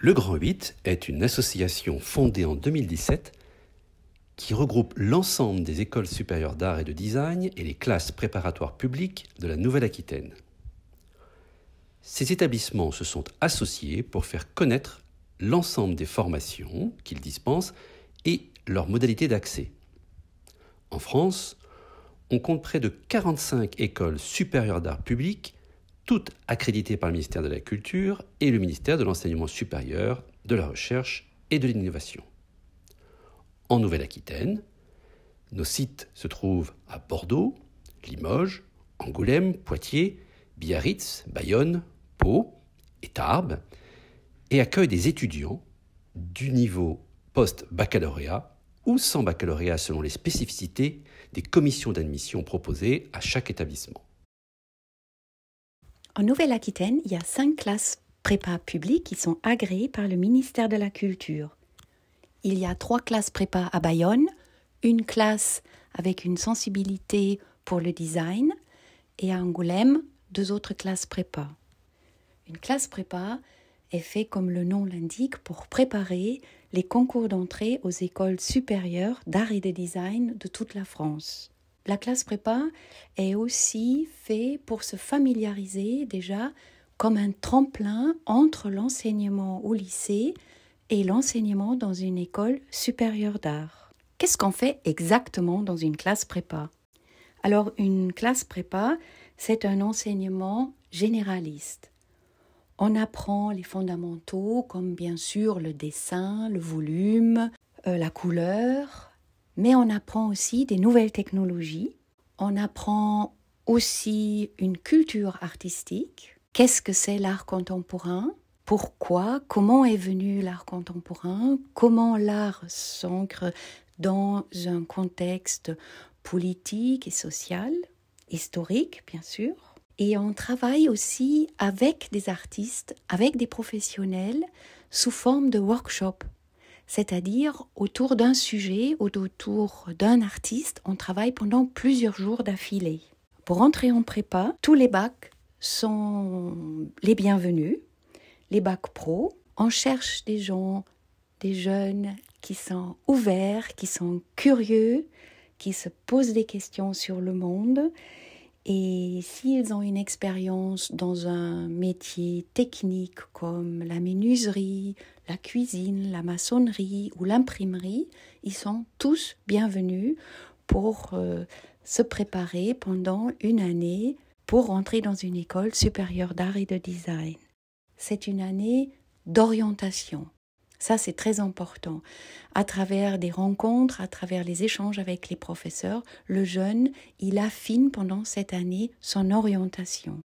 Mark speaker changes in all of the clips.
Speaker 1: Le Grand 8 est une association fondée en 2017 qui regroupe l'ensemble des écoles supérieures d'art et de design et les classes préparatoires publiques de la Nouvelle-Aquitaine. Ces établissements se sont associés pour faire connaître l'ensemble des formations qu'ils dispensent et leurs modalités d'accès. En France, on compte près de 45 écoles supérieures d'art publiques toutes accréditées par le ministère de la Culture et le ministère de l'Enseignement supérieur, de la Recherche et de l'Innovation. En Nouvelle-Aquitaine, nos sites se trouvent à Bordeaux, Limoges, Angoulême, Poitiers, Biarritz, Bayonne, Pau et Tarbes, et accueillent des étudiants du niveau post-baccalauréat ou sans baccalauréat selon les spécificités des commissions d'admission proposées à chaque établissement.
Speaker 2: En Nouvelle-Aquitaine, il y a cinq classes prépa publiques qui sont agréées par le ministère de la Culture. Il y a trois classes prépa à Bayonne, une classe avec une sensibilité pour le design et à Angoulême, deux autres classes prépa. Une classe prépa est faite comme le nom l'indique pour préparer les concours d'entrée aux écoles supérieures d'art et de design de toute la France. La classe prépa est aussi faite pour se familiariser déjà comme un tremplin entre l'enseignement au lycée et l'enseignement dans une école supérieure d'art. Qu'est-ce qu'on fait exactement dans une classe prépa Alors une classe prépa, c'est un enseignement généraliste. On apprend les fondamentaux comme bien sûr le dessin, le volume, euh, la couleur, mais on apprend aussi des nouvelles technologies, on apprend aussi une culture artistique, qu'est-ce que c'est l'art contemporain, pourquoi, comment est venu l'art contemporain, comment l'art s'ancre dans un contexte politique et social, historique bien sûr. Et on travaille aussi avec des artistes, avec des professionnels, sous forme de workshops c'est-à-dire autour d'un sujet ou autour d'un artiste, on travaille pendant plusieurs jours d'affilée. Pour entrer en prépa, tous les bacs sont les bienvenus, les bacs pro. On cherche des gens, des jeunes qui sont ouverts, qui sont curieux, qui se posent des questions sur le monde et s'ils ont une expérience dans un métier technique comme la menuiserie, la cuisine, la maçonnerie ou l'imprimerie, ils sont tous bienvenus pour euh, se préparer pendant une année pour rentrer dans une école supérieure d'art et de design. C'est une année d'orientation. Ça, c'est très important. À travers des rencontres, à travers les échanges avec les professeurs, le jeune, il affine pendant cette année son orientation.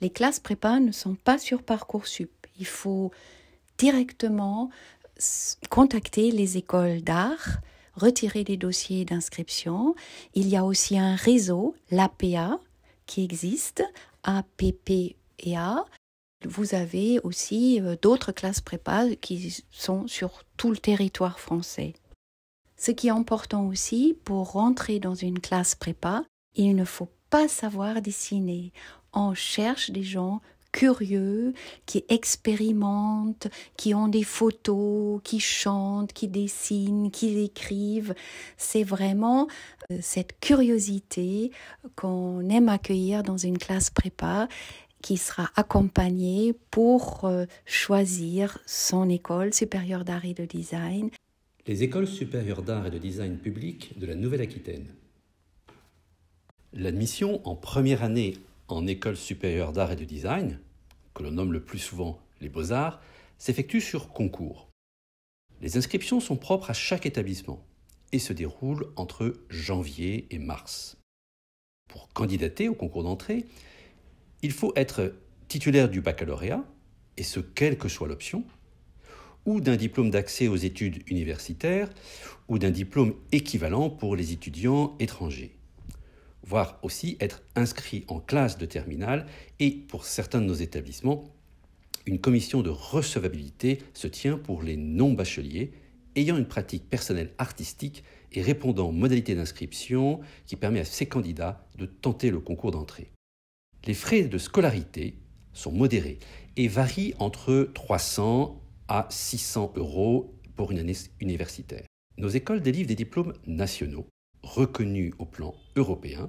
Speaker 2: Les classes prépa ne sont pas sur Parcoursup. Il faut directement contacter les écoles d'art, retirer les dossiers d'inscription. Il y a aussi un réseau, l'APA, qui existe, APPEA, vous avez aussi euh, d'autres classes prépa qui sont sur tout le territoire français. Ce qui est important aussi, pour rentrer dans une classe prépa, il ne faut pas savoir dessiner. On cherche des gens curieux, qui expérimentent, qui ont des photos, qui chantent, qui dessinent, qui écrivent. C'est vraiment euh, cette curiosité qu'on aime accueillir dans une classe prépa qui sera accompagné pour euh, choisir son école supérieure d'art et de design.
Speaker 1: Les écoles supérieures d'art et de design publiques de la Nouvelle-Aquitaine. L'admission en première année en école supérieure d'art et de design, que l'on nomme le plus souvent les beaux-arts, s'effectue sur concours. Les inscriptions sont propres à chaque établissement et se déroulent entre janvier et mars. Pour candidater au concours d'entrée, il faut être titulaire du baccalauréat, et ce quelle que soit l'option, ou d'un diplôme d'accès aux études universitaires, ou d'un diplôme équivalent pour les étudiants étrangers, voire aussi être inscrit en classe de terminale, et pour certains de nos établissements, une commission de recevabilité se tient pour les non-bacheliers ayant une pratique personnelle artistique et répondant aux modalités d'inscription qui permet à ces candidats de tenter le concours d'entrée. Les frais de scolarité sont modérés et varient entre 300 à 600 euros pour une année universitaire. Nos écoles délivrent des diplômes nationaux reconnus au plan européen,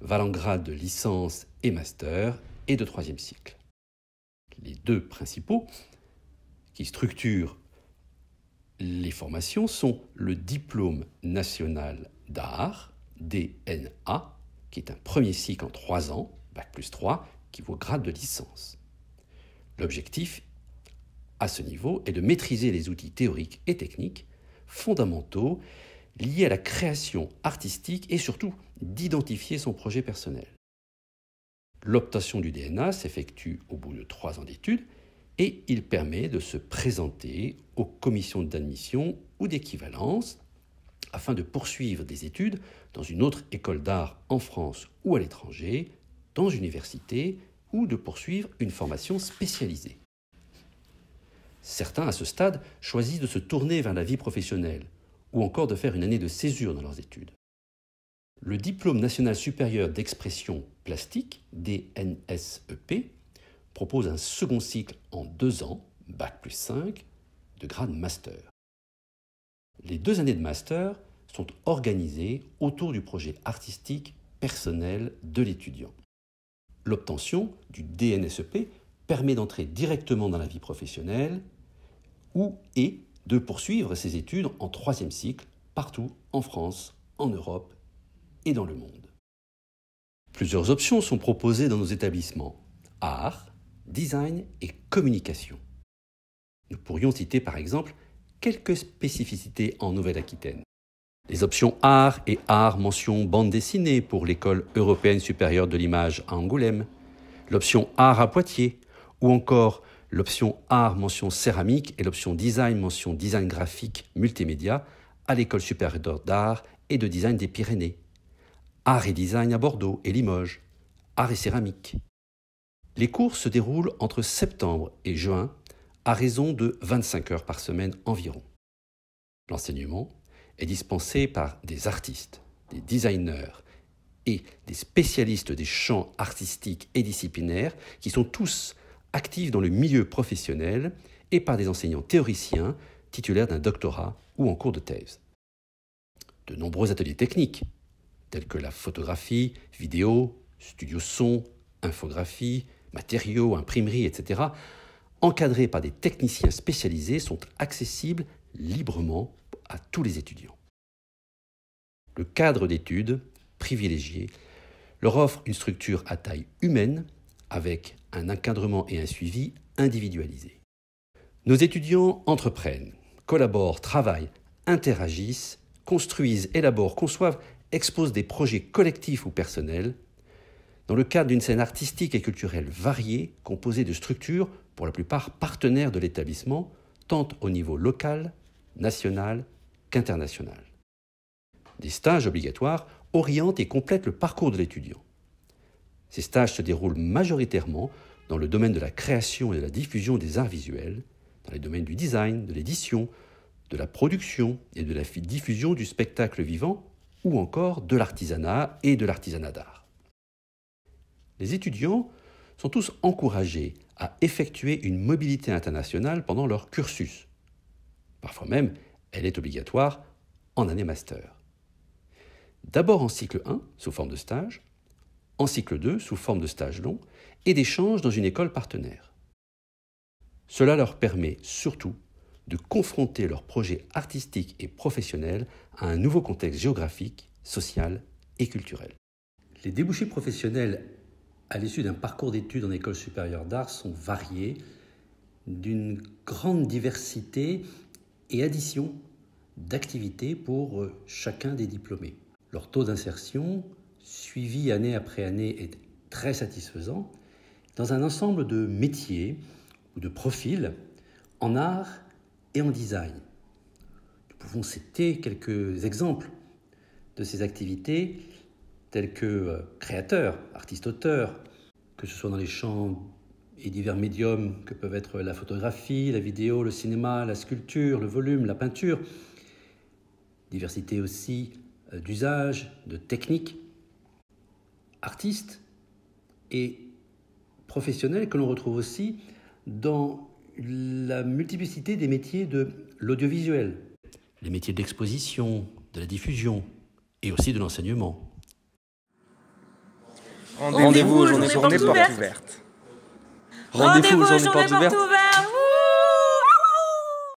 Speaker 1: valant grade de licence et master et de troisième cycle. Les deux principaux qui structurent les formations sont le diplôme national d'art, DNA, qui est un premier cycle en trois ans, plus 3, qui vaut grade de licence. L'objectif, à ce niveau, est de maîtriser les outils théoriques et techniques fondamentaux liés à la création artistique et surtout d'identifier son projet personnel. L'optation du DNA s'effectue au bout de trois ans d'études et il permet de se présenter aux commissions d'admission ou d'équivalence afin de poursuivre des études dans une autre école d'art en France ou à l'étranger dans une université ou de poursuivre une formation spécialisée. Certains, à ce stade, choisissent de se tourner vers la vie professionnelle ou encore de faire une année de césure dans leurs études. Le diplôme national supérieur d'expression plastique, DNSEP, propose un second cycle en deux ans, Bac plus 5, de grade master. Les deux années de master sont organisées autour du projet artistique personnel de l'étudiant. L'obtention du DNSEP permet d'entrer directement dans la vie professionnelle ou et de poursuivre ses études en troisième cycle partout en France, en Europe et dans le monde. Plusieurs options sont proposées dans nos établissements art, design et communication. Nous pourrions citer par exemple quelques spécificités en Nouvelle-Aquitaine. Les options art et art mention bande dessinée pour l'école européenne supérieure de l'image à Angoulême, l'option art à Poitiers, ou encore l'option art mention céramique et l'option design mention design graphique multimédia à l'école supérieure d'art et de design des Pyrénées, art et design à Bordeaux et Limoges, art et céramique. Les cours se déroulent entre septembre et juin à raison de 25 heures par semaine environ. L'enseignement est dispensée par des artistes, des designers et des spécialistes des champs artistiques et disciplinaires qui sont tous actifs dans le milieu professionnel et par des enseignants théoriciens titulaires d'un doctorat ou en cours de thèse. De nombreux ateliers techniques, tels que la photographie, vidéo, studio son, infographie, matériaux, imprimerie, etc., encadrés par des techniciens spécialisés, sont accessibles librement à tous les étudiants. Le cadre d'études privilégié leur offre une structure à taille humaine avec un encadrement et un suivi individualisé Nos étudiants entreprennent, collaborent, travaillent, interagissent, construisent, élaborent, conçoivent, exposent des projets collectifs ou personnels dans le cadre d'une scène artistique et culturelle variée composée de structures pour la plupart partenaires de l'établissement, tant au niveau local, national qu'internationale. Des stages obligatoires orientent et complètent le parcours de l'étudiant. Ces stages se déroulent majoritairement dans le domaine de la création et de la diffusion des arts visuels, dans les domaines du design, de l'édition, de la production et de la diffusion du spectacle vivant, ou encore de l'artisanat et de l'artisanat d'art. Les étudiants sont tous encouragés à effectuer une mobilité internationale pendant leur cursus. Parfois même, elle est obligatoire en année master. D'abord en cycle 1, sous forme de stage, en cycle 2, sous forme de stage long, et d'échange dans une école partenaire. Cela leur permet surtout de confronter leurs projets artistiques et professionnels à un nouveau contexte géographique, social et culturel. Les débouchés professionnels à l'issue d'un parcours d'études en école supérieure d'art sont variés, d'une grande diversité et addition d'activités pour euh, chacun des diplômés. Leur taux d'insertion, suivi année après année, est très satisfaisant dans un ensemble de métiers ou de profils en art et en design. Nous pouvons citer quelques exemples de ces activités telles que euh, créateurs, artistes auteur que ce soit dans les champs et divers médiums que peuvent être la photographie, la vidéo, le cinéma, la sculpture, le volume, la peinture. Diversité aussi euh, d'usages, de techniques. Artistes et professionnels que l'on retrouve aussi dans la multiplicité des métiers de l'audiovisuel. Les métiers de l'exposition, de la diffusion et aussi de l'enseignement. Rendez-vous aux journées portes ouvertes. Rendez-vous, aux gens aux portes ouvertes.